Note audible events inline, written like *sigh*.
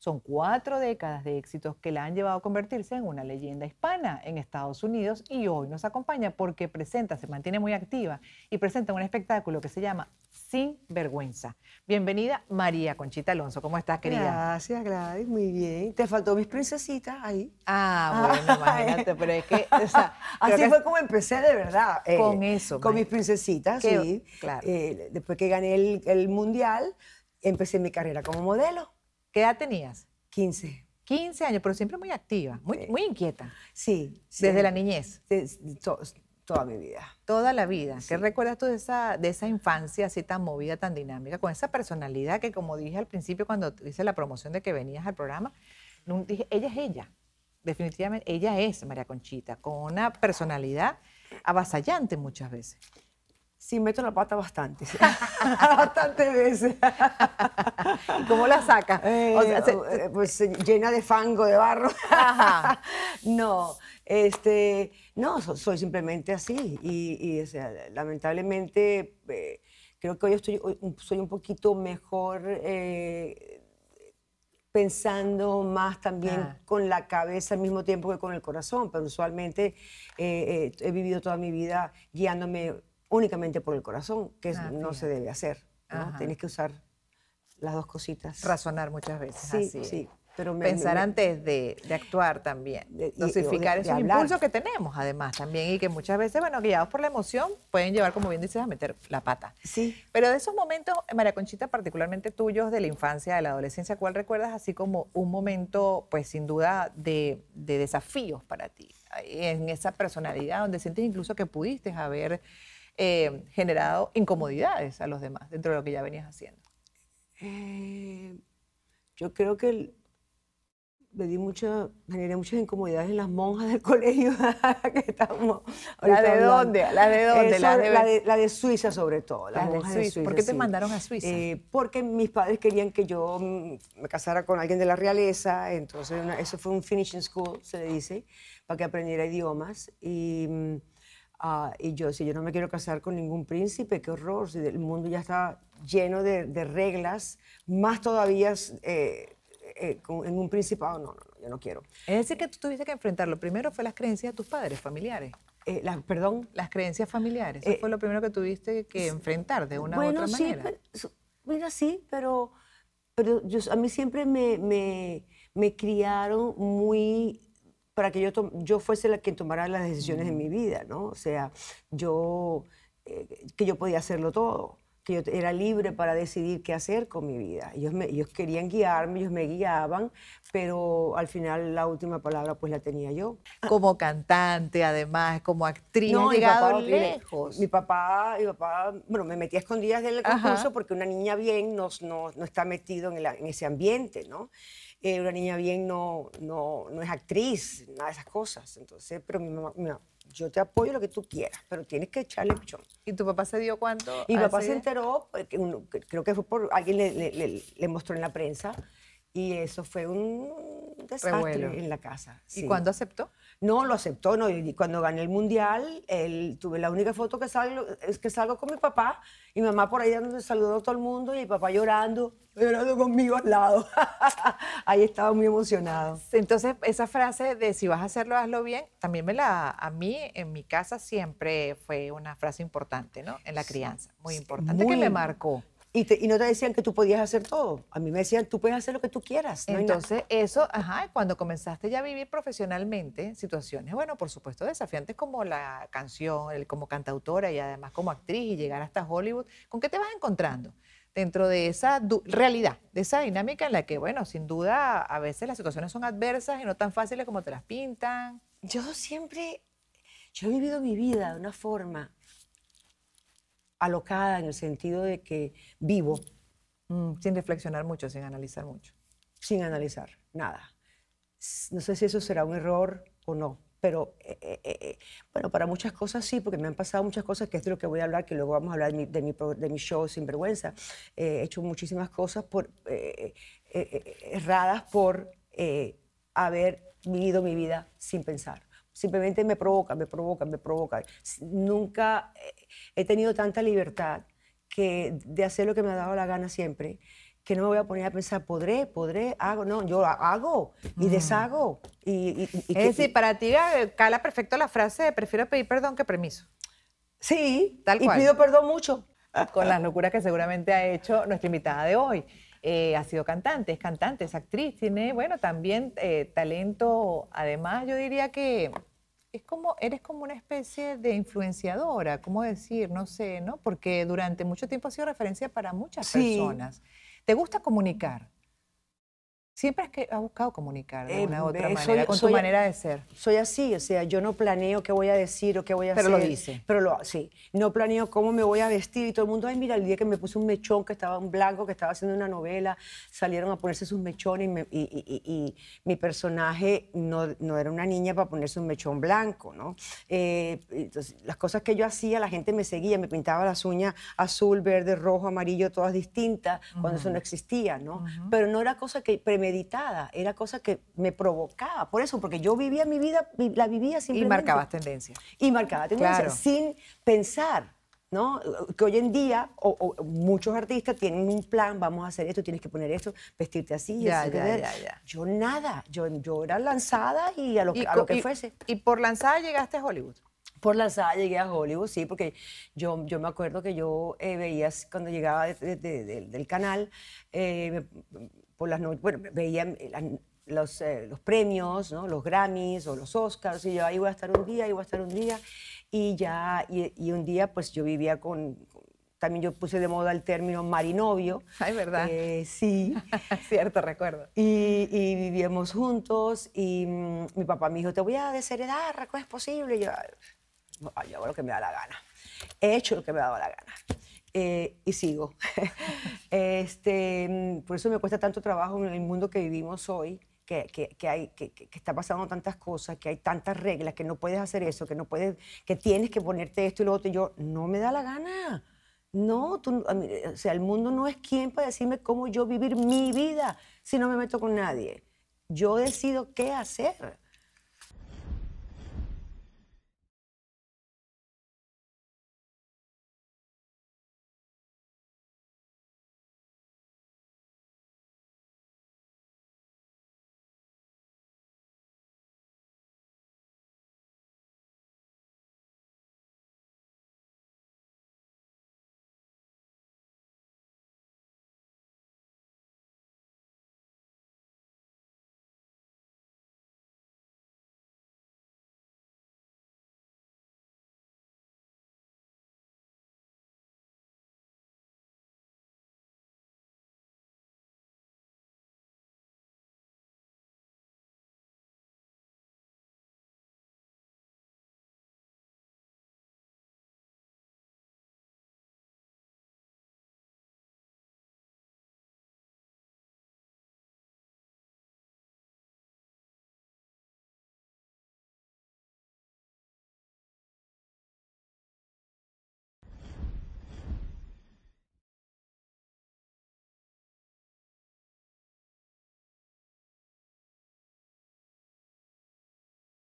Son cuatro décadas de éxitos que la han llevado a convertirse en una leyenda hispana en Estados Unidos y hoy nos acompaña porque presenta, se mantiene muy activa y presenta un espectáculo que se llama Sin Vergüenza. Bienvenida María Conchita Alonso, ¿cómo estás querida? Gracias Gladys, muy bien. Te faltó mis princesitas ahí. Ah, ah. bueno, imagínate, pero es que... *laughs* Así fue como empecé de verdad. Eh, con eso. Con mis princesitas, sí. Claro. Eh, después que gané el mundial, empecé mi carrera como modelo. ¿Qué edad tenías? 15. 15 años, pero siempre muy activa, muy, inquieta. Sí, Desde la niñez. toda mi vida. Toda la vida. ¿Qué recuerdas tú de esa, de esa infancia así tan movida, tan dinámica, con esa personalidad que, como dije al principio cuando hice la promoción de que venías al programa, dije, ella es ella. Definitivamente, ella es María Conchita, con una personalidad avasallante muchas veces. Sí, meto la pata bastante. *laughs* Bastantes veces. ¿Y cómo la saca? Eh, eh, pues eh, llena de fango, de barro. *laughs* no, este, no, soy simplemente así. Y, lamentablemente, creo que hoy estoy, soy un poquito mejor pensando más también ah. con la cabeza al mismo tiempo que con el corazón, pero usualmente he vivido toda mi vida guiándome únicamente por el corazón, que ah, no se debe hacer. Tienes que usar las dos cositas. Razonar muchas veces. Sí, sí. Pero Pensar antes de, actuar también. De, dosificar de, esos impulsos que tenemos, además, también. Y que muchas veces, bueno, guiados por la emoción, pueden llevar, como bien dices, a meter la pata. Sí. Pero de esos momentos, María Conchita, particularmente tuyos de la infancia, de la adolescencia, ¿cuál recuerdas así como un momento, pues sin duda, de, desafíos para ti? En esa personalidad, donde sientes incluso que pudiste haber eh, generado incomodidades a los demás dentro de lo que ya venías haciendo? Eh, yo creo que di generé muchas incomodidades en las monjas del *laughs* colegio *laughs* que estamos. ¿La de dónde? Eh, ¿La de dónde? la, de... La, de, Suiza sobre todo. ¿Por qué te mandaron a Suiza? porque mis padres querían que yo mm, me casara con alguien de la realeza, entonces eso fue un finishing school, se le dice, para que aprendiera idiomas y mm, Ah, y yo, si yo no me quiero casar con ningún príncipe, qué horror, si el mundo ya está lleno de, reglas, más todavía eh, eh, en un principado, no, no, yo no quiero. Es decir, que tú tuviste que enfrentar, lo Primero fue las creencias de tus padres, familiares. Eh, perdón. Las creencias familiares. Eso fue lo primero que tuviste que enfrentar de una u otra manera. Bueno, sí, pero, sí, pero, a mí siempre me, me, me criaron muy para que yo, yo fuese la quien tomara las decisiones en mi vida, ¿no? O sea, yo, eh, que yo podía hacerlo todo yo era libre para decidir qué hacer con mi vida. Ellos, ellos querían guiarme, ellos me guiaban, pero al final la última palabra pues la tenía yo. Ah. Como cantante, además, como actriz, no, lejos. Mi, papá, mi papá, bueno, me metí a escondidas del concurso porque una niña bien no, no, no está metido en, en ese ambiente, ¿no? Eh, una niña bien no, no, no es actriz, nada de esas cosas. Entonces, pero mi mi mamá yo te apoyo lo que tú quieras, pero tienes que echarle pichón. ¿Y tu papá se dio cuánto? Y mi papá se enteró, eh, creo que fue por alguien le, mostró en la prensa, y eso fue un, en la casa. ¿Y cuándo aceptó? No, lo aceptó. No. Y cuando gané el mundial, él, tuve la única foto que salgo, es que salgo con mi papá y mamá por ahí donde saludó a todo el mundo y mi papá llorando, llorando conmigo al lado. *laughs* ahí estaba muy emocionado. Entonces, esa frase de si vas a hacerlo, hazlo bien, también me la, a mí en mi casa siempre fue una frase importante, ¿no? En la crianza, muy importante, que me marcó. Y, no te decían que tú podías hacer todo. A mí me decían, tú puedes hacer lo que tú quieras. Entonces, eso, ajá, cuando comenzaste ya a vivir profesionalmente, situaciones, bueno, por supuesto, desafiantes como la canción, como cantautora y además como actriz y llegar hasta Hollywood, ¿con qué te vas encontrando? Dentro de esa realidad, de esa dinámica en la que, bueno, sin duda, a veces las situaciones son adversas y no tan fáciles como te las pintan. Yo siempre, yo he vivido mi vida de una forma alocada en el sentido de que vivo. Mm, sin reflexionar mucho, sin analizar mucho. Sin analizar, nada. No sé si eso será un error o no, pero eh, eh, eh, bueno, para muchas cosas sí, porque me han pasado muchas cosas, que es de lo que voy a hablar, que luego vamos a hablar de mi, de mi show Sin Vergüenza. he hecho muchísimas cosas por, erradas por haber vivido mi vida sin pensar. Simplemente me provoca, me provoca, me provoca. Nunca eh, he tenido tanta libertad que de hacer lo que me ha dado la gana siempre, que no me voy a poner a pensar, podré, podré, hago. No, yo hago y deshago. Y, es decir, para ti eh, cala perfecto la frase prefiero pedir perdón que permiso. Sí, tal cual. Y pido perdón mucho. Con las locuras que seguramente ha hecho nuestra invitada de hoy. Eh, ha sido cantante, es cantante, es actriz, tiene, bueno, también eh, talento, además yo diría que es como, eres como una especie de influenciadora, ¿cómo decir? No sé, ¿no? Porque durante mucho tiempo ha sido referencia para muchas personas. ¿Te gusta comunicar? Siempre es que ha buscado comunicar de eh, una otra eh, manera, con tu manera de ser. Soy así, o sea, yo no planeo qué voy a decir o qué voy a hacer. Pero lo dice. Pero lo, sí, no planeo cómo me voy a vestir y todo el mundo, ay, mira, el día que me puse un mechón, que estaba un blanco, que estaba haciendo una novela, salieron a ponerse sus mechones y, mi personaje no, no, era una niña para ponerse un mechón blanco, ¿no? Eh, entonces, las cosas que yo hacía, la gente me seguía, me pintaba las uñas azul, verde, rojo, amarillo, todas distintas, cuando eso no existía, ¿no? Pero no era cosa que premeditaba era cosa que me provocaba. Por eso, porque yo vivía mi vida, la vivía simplemente. Y marcabas tendencia. Y marcaba tendencia, sin pensar. ¿No? Que hoy en día muchos artistas tienen un plan, vamos a hacer esto, tienes que poner esto, vestirte así. Ya, ya, ya, yo nada, yo, yo era lanzada y a lo, que fuese. ¿Y por lanzada llegaste a Hollywood? Por lanzada llegué a Hollywood, sí, porque yo, yo me acuerdo que yo eh, veía cuando llegaba del canal, eh, por las bueno, veía eh, eh, los, premios, los Grammys o los Oscars, y yo ahí voy a estar un día, ahí voy a estar un día, y ya, y, un día pues yo vivía con, también yo puse de moda el término marinovio. Ay, ¿verdad? Eh, sí. *laughs* Cierto, recuerdo. Y, vivíamos juntos y mm, mi papá me dijo, te voy a desheredar, ¿cómo es posible? yo, yo hago lo que me da la gana. He hecho lo que me daba la gana. Eh, y sigo. *laughs* este, mm, por eso me cuesta tanto trabajo en el mundo que vivimos hoy, que, que, que hay, que, que, está pasando tantas cosas, que hay tantas reglas, que no puedes hacer eso, que no puedes, que tienes que ponerte esto y lo otro. Y yo, no me da la gana. No, tú, o sea, el mundo no es quien para decirme cómo yo vivir mi vida si no me meto con nadie. Yo decido qué hacer.